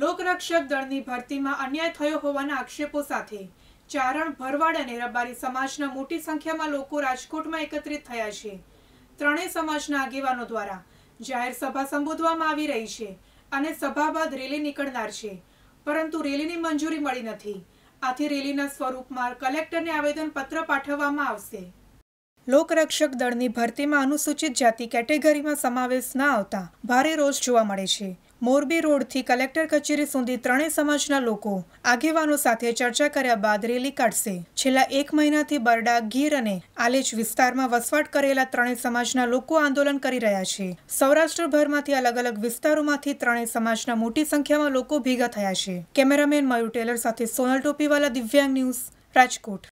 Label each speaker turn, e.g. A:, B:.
A: લોકરક્ષક દળની ભરતીમાં અન્યાય થયો હોવાના આક્ષેપો સાથે ચારણ ભરવાડ અને રબારી સમાજના મોટી સંખ્યામાં લોકો રાજકોટમાં એકત્રિત થયા છે ત્રણેય સમાજના આગેવાનો દ્વારા જાહેર સભા સંબોધવામાં આવી રહી છે અને સભા બાદ રેલી નીકળનાર છે પરંતુ રેલીની મંજૂરી મળી નથી આથી રેલીના સ્વરૂપમાં કલેક્ટરને આવેદનપત્ર પાઠવવામાં આવશે લોકરક્ષક દળની ભરતીમાં અનુસૂચિત જાતિ કેટેગરીમાં સમાવેશ ન આવતા ભારે રોષ જોવા મળે છે મોરબી રોડથી કલેક્ટર કચેરી સુધી ત્રણેય સમાજના લોકો આગેવાનો સાથે ચર્ચા કર્યા બાદ રેલી કાઢશે છેલ્લા એક મહિનાથી બરડા ગીર અને આલેજ વિસ્તારમાં વસવાટ કરેલા ત્રણેય સમાજના લોકો આંદોલન કરી રહ્યા છે સૌરાષ્ટ્રભરમાંથી અલગ અલગ વિસ્તારોમાંથી ત્રણેય સમાજના મોટી સંખ્યામાં લોકો ભેગા થયા છે કેમેરામેન મયુર ટેલર સાથે સોનલ ટોપીવાલા દિવ્યાંગ ન્યૂઝ રાજકોટ